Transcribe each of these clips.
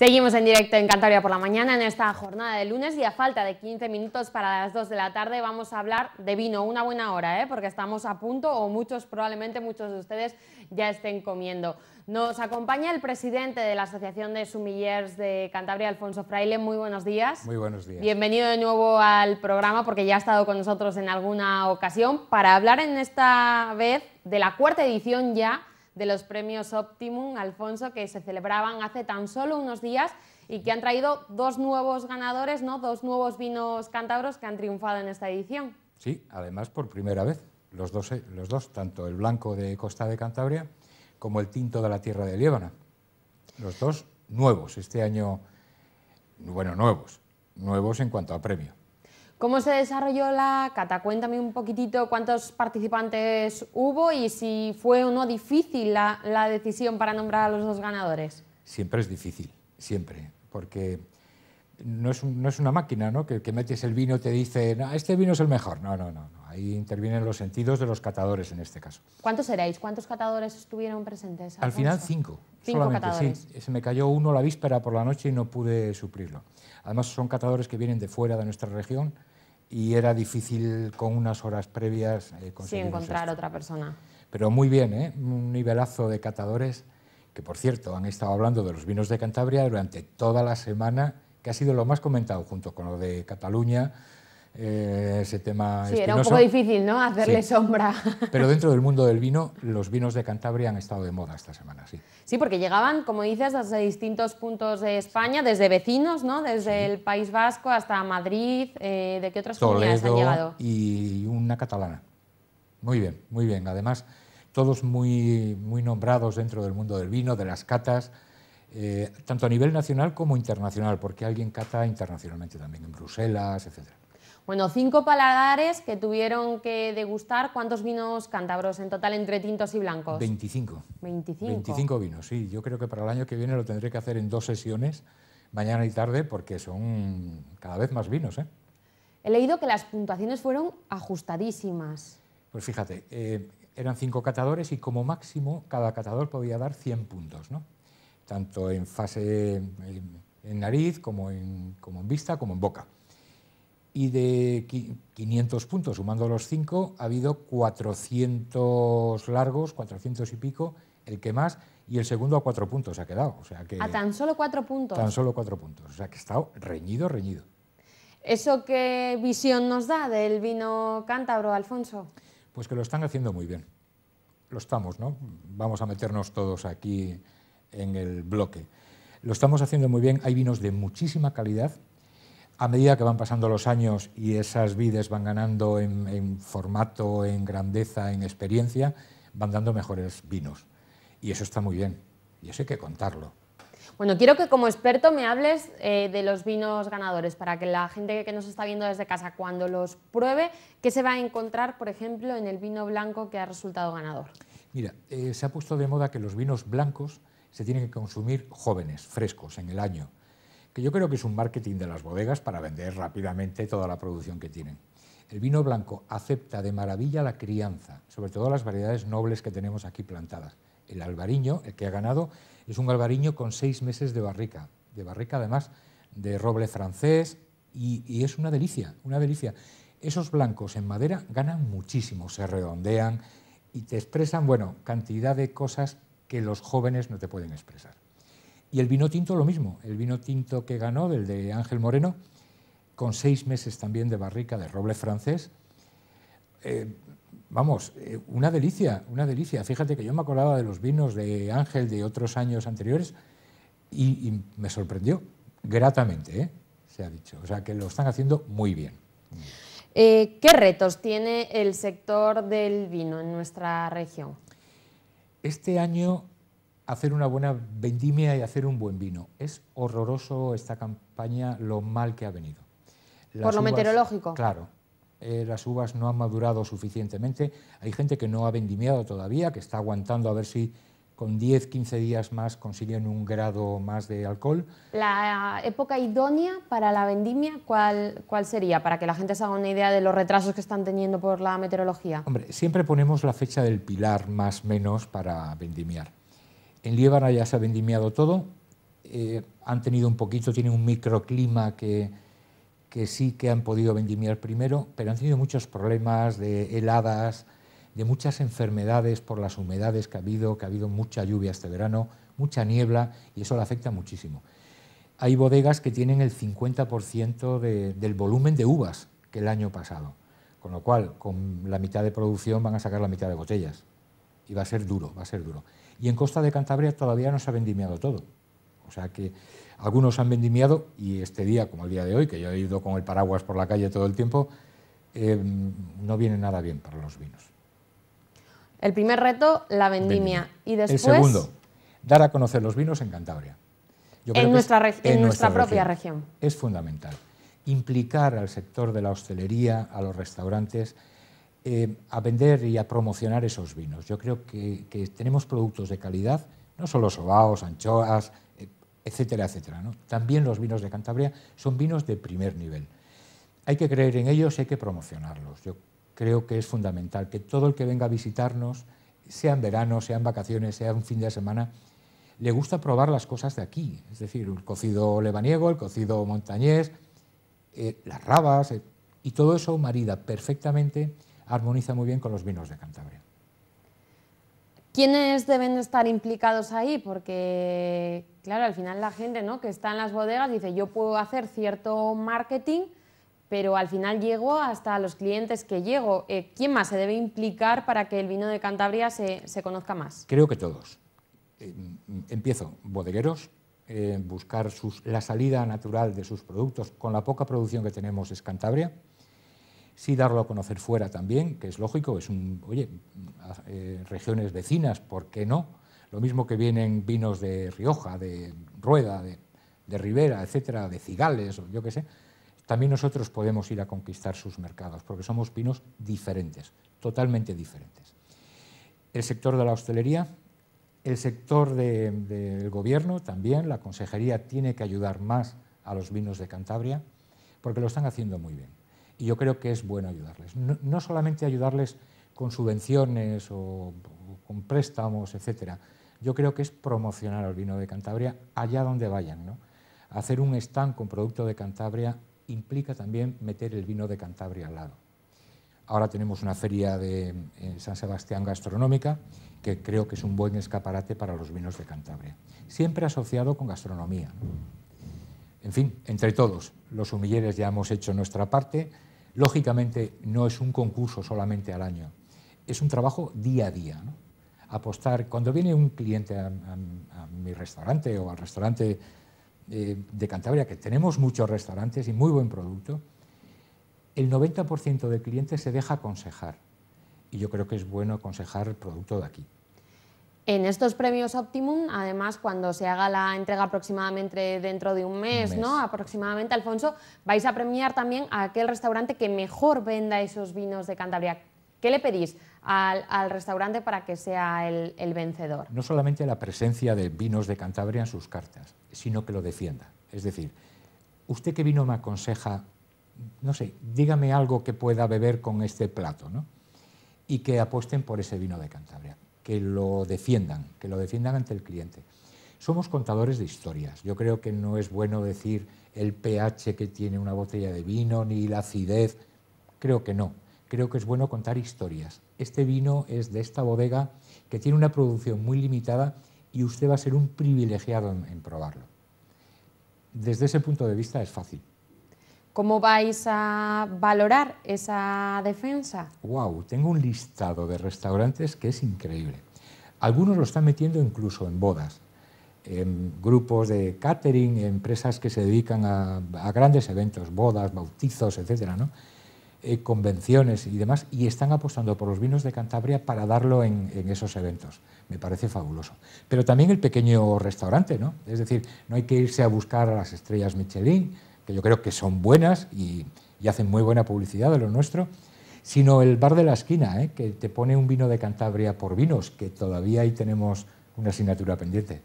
Seguimos en directo en Cantabria por la mañana en esta jornada de lunes y a falta de 15 minutos para las 2 de la tarde vamos a hablar de vino, una buena hora, ¿eh? porque estamos a punto o muchos, probablemente muchos de ustedes ya estén comiendo. Nos acompaña el presidente de la Asociación de Sumillers de Cantabria, Alfonso Fraile. Muy buenos días. Muy buenos días. Bienvenido de nuevo al programa porque ya ha estado con nosotros en alguna ocasión para hablar en esta vez de la cuarta edición ya de los premios Optimum, Alfonso, que se celebraban hace tan solo unos días y que han traído dos nuevos ganadores, ¿no? dos nuevos vinos cántabros que han triunfado en esta edición. Sí, además por primera vez, los dos, eh, los dos tanto el blanco de Costa de Cantabria como el tinto de la tierra de Líbana. Los dos nuevos este año, bueno, nuevos, nuevos en cuanto a premio. ¿Cómo se desarrolló la cata? Cuéntame un poquitito cuántos participantes hubo y si fue o no difícil la, decisión para nombrar a los dos ganadores. Siempre es difícil, siempre, porque no es, no es una máquina, ¿no? Que, que, metes el vino te dice, ah, este vino es el mejor. No, no, no. Ahí intervienen los sentidos de los catadores en este caso. ¿Cuántos seréis? ¿Cuántos catadores estuvieron presentes? Al final cinco. Cinco solamente, Sí, se me cayó uno la víspera por la noche y no pude suplirlo. Además son catadores que vienen de fuera de nuestra región y era difícil con unas horas previas eh, Sí, encontrar otra persona. Pero muy bien, ¿eh? un nivelazo de catadores que, por cierto, han estado hablando de los vinos de Cantabria durante toda la semana, que ha sido lo más comentado junto con lo de Cataluña eh, ese tema. Sí, era un poco difícil, ¿no? Hacerle sombra. Pero dentro del mundo del vino, los vinos de Cantabria han estado de moda esta semana, sí. Sí, porque llegaban, como dices, desde distintos puntos de España, desde vecinos, ¿no? Desde el País Vasco hasta Madrid, eh, ¿de qué otras comunidades han llegado? Y una catalana. Muy bien, muy bien. Además, todos muy, muy nombrados dentro del mundo del vino, de las catas. Eh, tanto a nivel nacional como internacional, porque alguien cata internacionalmente también, en Bruselas, etcétera. Bueno, cinco paladares que tuvieron que degustar. ¿Cuántos vinos cántabros en total entre tintos y blancos? 25. 25. 25 vinos, sí. Yo creo que para el año que viene lo tendré que hacer en dos sesiones, mañana y tarde, porque son cada vez más vinos. ¿eh? He leído que las puntuaciones fueron ajustadísimas. Pues fíjate, eh, eran cinco catadores y como máximo cada catador podía dar 100 puntos, ¿no? tanto en fase en, eh, en nariz como en, como en vista como en boca y de 500 puntos, sumando los 5, ha habido 400 largos, 400 y pico, el que más, y el segundo a 4 puntos ha quedado. a tan solo 4 puntos. Tan solo 4 puntos, o sea que ha estado reñido, reñido. ¿Eso qué visión nos da del vino cántabro, Alfonso? Pues que lo están haciendo muy bien. Lo estamos, ¿no? Vamos a meternos todos aquí en el bloque. Lo estamos haciendo muy bien. Hay vinos de muchísima calidad, a medida que van pasando los años y esas vides van ganando en, formato, en grandeza, en experiencia, van dando mejores vinos. Y eso está muy bien. Y eso hay que contarlo. Bueno, quiero que como experto me hables eh, de los vinos ganadores, para que la gente que nos está viendo desde casa, cuando los pruebe, ¿qué se va a encontrar, por ejemplo, en el vino blanco que ha resultado ganador? Mira, eh, se ha puesto de moda que los vinos blancos se tienen que consumir jóvenes, frescos, en el año que yo creo que es un marketing de las bodegas para vender rápidamente toda la producción que tienen. El vino blanco acepta de maravilla la crianza, sobre todo las variedades nobles que tenemos aquí plantadas. El albariño, el que ha ganado, es un albariño con seis meses de barrica, de barrica además de roble francés, y, y es una delicia, una delicia. Esos blancos en madera ganan muchísimo, se redondean y te expresan, bueno, cantidad de cosas que los jóvenes no te pueden expresar. Y el vino tinto lo mismo, el vino tinto que ganó, el de Ángel Moreno, con seis meses también de barrica de roble francés. Eh, vamos, eh, una delicia, una delicia. Fíjate que yo me acordaba de los vinos de Ángel de otros años anteriores y, me sorprendió gratamente, ¿eh? se ha dicho. O sea, que lo están haciendo muy bien. ¿Qué retos tiene el sector del vino en nuestra región? Este año hacer una buena vendimia y hacer un buen vino. Es horroroso esta campaña lo mal que ha venido. Por lo meteorológico. Claro. Eh, las uvas no han madurado suficientemente. Hay gente que no ha vendimiado todavía, que está aguantando a ver si con 10, 15 días más consiguen un grado más de alcohol. ¿La época idónea para la vendimia cuál, cuál sería? Para que la gente se haga una idea de los retrasos que están teniendo por la meteorología. Hombre, siempre ponemos la fecha del pilar más menos para vendimiar. En Líbana ya se ha vendimiado todo. Eh, han tenido un poquito, tienen un microclima que, que sí que han podido vendimiar primero, pero han tenido muchos problemas de heladas, de muchas enfermedades por las humedades que ha habido, que ha habido mucha lluvia este verano, mucha niebla, y eso le afecta muchísimo. Hay bodegas que tienen el 50% del volumen de uvas que el año pasado, con lo cual con la mitad de producción van a sacar la mitad de botellas, y va a ser duro, va a ser duro y en Costa de Cantabria todavía no se ha vendimiado todo. O sea que algunos han vendimiado y este día, como el día de hoy, que yo he ido con el paraguas por la calle todo el tiempo, em, no viene nada bien para los vinos. El primer reto, la vendimia. Y después... segundo, dar a conocer los vinos en Cantabria. en, nuestra, en, nuestra, propia región. Es fundamental. Implicar al sector de la hostelería, a los restaurantes, eh, a vender y a promocionar esos vinos. Yo creo que, tenemos productos de calidad, no solo sobaos, anchoas, eh, etcétera, etcétera. También los vinos de Cantabria son vinos de primer nivel. Hay que creer en ellos y hay que promocionarlos. Yo creo que es fundamental que todo el que venga a visitarnos, sea en verano, sea en vacaciones, sea un fin de semana, le gusta probar las cosas de aquí. Es decir, el cocido lebaniego, el cocido montañés, eh, las rabas, y todo eso marida perfectamente armoniza muy bien con los vinos de Cantabria. ¿Quiénes deben estar implicados ahí? Porque, claro, al final la gente ¿no? que está en las bodegas dice, yo puedo hacer cierto marketing, pero al final llego hasta los clientes que llego. Eh, ¿Quién más se debe implicar para que el vino de Cantabria se, conozca más? Creo que todos. Eh, empiezo, bodegueros, eh, buscar la salida natural de sus productos. Con la poca producción que tenemos es Cantabria sí darlo a conocer fuera también, que es lógico, es un, oye, eh, regiones vecinas, ¿por qué no? Lo mismo que vienen vinos de Rioja, de Rueda, de, Ribera, etcétera, de Cigales, yo qué sé, también nosotros podemos ir a conquistar sus mercados, porque somos vinos diferentes, totalmente diferentes. El sector de la hostelería, el sector del gobierno también, la consejería tiene que ayudar más a los vinos de Cantabria, porque lo están haciendo muy bien y yo creo que es bueno ayudarles. No, solamente ayudarles con subvenciones o, con préstamos, etcétera. Yo creo que es promocionar el vino de Cantabria allá donde vayan. Hacer un stand con producto de Cantabria implica también meter el vino de Cantabria al lado. Ahora tenemos una feria de San Sebastián gastronómica que creo que es un buen escaparate para los vinos de Cantabria. Siempre asociado con gastronomía. En fin, entre todos, los humilleres ya hemos hecho nuestra parte Lógicamente no es un concurso solamente al año, es un trabajo día a día. Apostar, cuando viene un cliente a, mi restaurante o al restaurante eh, de Cantabria, que tenemos muchos restaurantes y muy buen producto, el 90% del cliente se deja aconsejar. Y yo creo que es bueno aconsejar el producto de aquí. En estos premios Optimum, además, cuando se haga la entrega aproximadamente dentro de un mes, ¿no? Aproximadamente, Alfonso, vais a premiar también a aquel restaurante que mejor venda esos vinos de Cantabria. ¿Qué le pedís al, restaurante para que sea el, el, vencedor? No solamente la presencia de vinos de Cantabria en sus cartas, sino que lo defienda. Es decir, ¿usted qué vino me aconseja? No sé, dígame algo que pueda beber con este plato, ¿no? Y que apuesten por ese vino de Cantabria que lo defiendan, que lo defiendan ante el cliente. Somos contadores de historias. Yo creo que no es bueno decir el pH que tiene una botella de vino ni la acidez. Creo que no. Creo que es bueno contar historias. Este vino es de esta bodega que tiene una producción muy limitada y usted va a ser un privilegiado en, probarlo. Desde ese punto de vista es fácil. ¿Cómo vais a valorar esa defensa? ¡Wow! Tengo un listado de restaurantes que es increíble. Algunos lo están metiendo incluso en bodas, en grupos de catering, empresas que se dedican a, grandes eventos, bodas, bautizos, etcétera, ¿no? Eh, convenciones y demás, y están apostando por los vinos de Cantabria para darlo en, en, esos eventos. Me parece fabuloso. Pero también el pequeño restaurante, ¿no? Es decir, no hay que irse a buscar a las estrellas Michelin, yo creo que son buenas y, hacen muy buena publicidad de lo nuestro, sino el bar de la esquina, ¿eh? que te pone un vino de Cantabria por vinos, que todavía ahí tenemos una asignatura pendiente.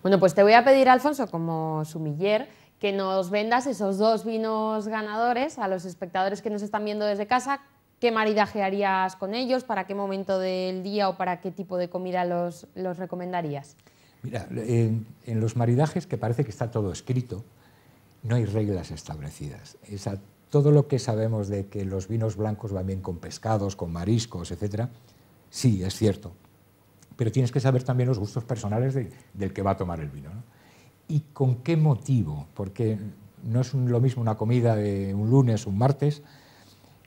Bueno, pues te voy a pedir, Alfonso, como sumiller, que nos vendas esos dos vinos ganadores a los espectadores que nos están viendo desde casa. ¿Qué maridaje harías con ellos? ¿Para qué momento del día o para qué tipo de comida los, recomendarías? Mira, en los maridajes, que parece que está todo escrito, no hay reglas establecidas. Es todo lo que sabemos de que los vinos blancos van bien con pescados, con mariscos, etc., sí, es cierto. Pero tienes que saber también los gustos personales del que va a tomar el vino. ¿Y con qué motivo? Porque no es lo mismo una comida de un lunes, un martes,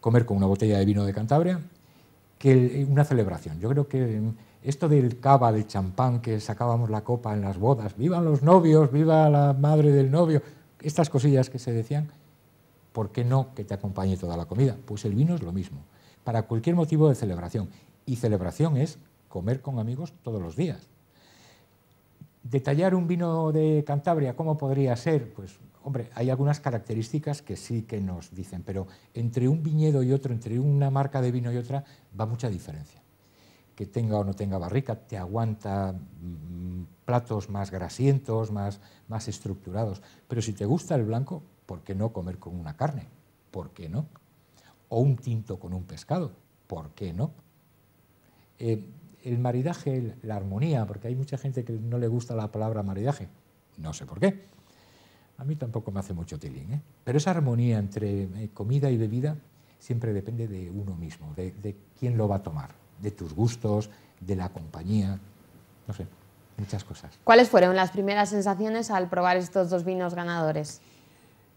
comer con una botella de vino de Cantabria, que una celebración. Yo creo que esto del cava, del champán, que sacábamos la copa en las bodas, vivan los novios, viva la madre del novio, estas cosillas que se decían, ¿por qué no que te acompañe toda la comida? Pues el vino es lo mismo, para cualquier motivo de celebración. Y celebración es comer con amigos todos los días. Detallar un vino de Cantabria, ¿cómo podría ser? Pues, hombre, hay algunas características que sí que nos dicen, pero entre un viñedo y otro, entre una marca de vino y otra, va mucha diferencia que tenga o no tenga barrica, te aguanta mm, platos más grasientos, más, más estructurados. Pero si te gusta el blanco, ¿por qué no comer con una carne? ¿Por qué no? O un tinto con un pescado, ¿por qué no? Eh, el maridaje, la armonía, porque hay mucha gente que no le gusta la palabra maridaje, no sé por qué. A mí tampoco me hace mucho tilín, ¿eh? pero esa armonía entre eh, comida y bebida siempre depende de uno mismo, de quién lo va a tomar de tus gustos, de la compañía, no sé, muchas cosas. ¿Cuáles fueron las primeras sensaciones al probar estos dos vinos ganadores?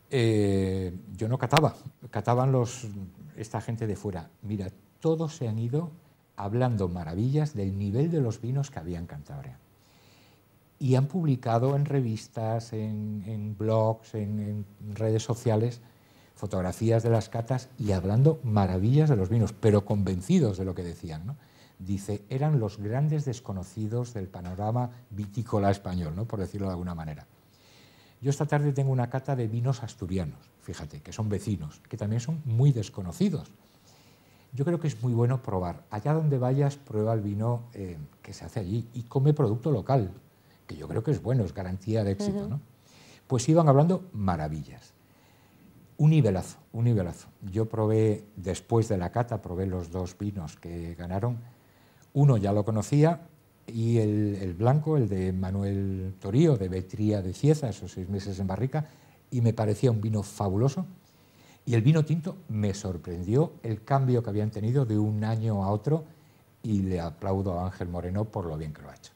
Eh, yo no cataba, cataban los, esta gente de fuera. Mira, todos se han ido hablando maravillas del nivel de los vinos que había en Cantabria. Y han publicado en revistas, en, blogs, en redes sociales fotografías de las catas y hablando maravillas de los vinos, pero convencidos de lo que decían. Dice, eran los grandes desconocidos del panorama vitícola español, ¿no? por decirlo de alguna manera. Yo esta tarde tengo una cata de vinos asturianos, fíjate, que son vecinos, que también son muy desconocidos. Yo creo que es muy bueno probar. Allá donde vayas, prueba el vino eh, que se hace allí y come producto local, que yo creo que es bueno, es garantía de éxito. Pues iban hablando maravillas. Un nivelazo, un nivelazo. Yo probé, después de la cata, probé los dos vinos que ganaron. Uno ya lo conocía y el, blanco, el de Manuel Torío, de Betría de Cieza, esos seis meses en barrica, y me parecía un vino fabuloso. Y el vino tinto me sorprendió el cambio que habían tenido de un año a otro y le aplaudo a Ángel Moreno por lo bien que lo ha hecho.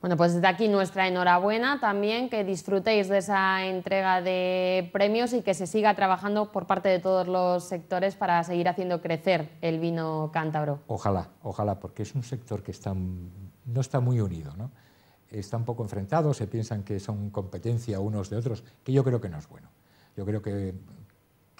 Bueno, pues desde aquí nuestra enhorabuena también, que disfrutéis de esa entrega de premios y que se siga trabajando por parte de todos los sectores para seguir haciendo crecer el vino cántabro. Ojalá, ojalá, porque es un sector que está, no está muy unido, ¿no? está un poco enfrentado, se piensan que son competencia unos de otros, que yo creo que no es bueno. Yo creo que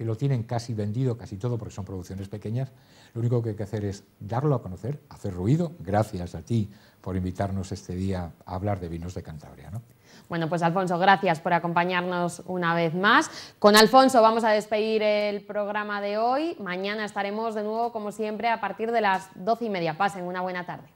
que lo tienen casi vendido, casi todo, porque son producciones pequeñas, lo único que hay que hacer es darlo a conocer, hacer ruido. Gracias a ti por invitarnos este día a hablar de vinos de Cantabria. ¿no? Bueno, pues Alfonso, gracias por acompañarnos una vez más. Con Alfonso vamos a despedir el programa de hoy. Mañana estaremos de nuevo, como siempre, a partir de las doce y media. Pasen una buena tarde.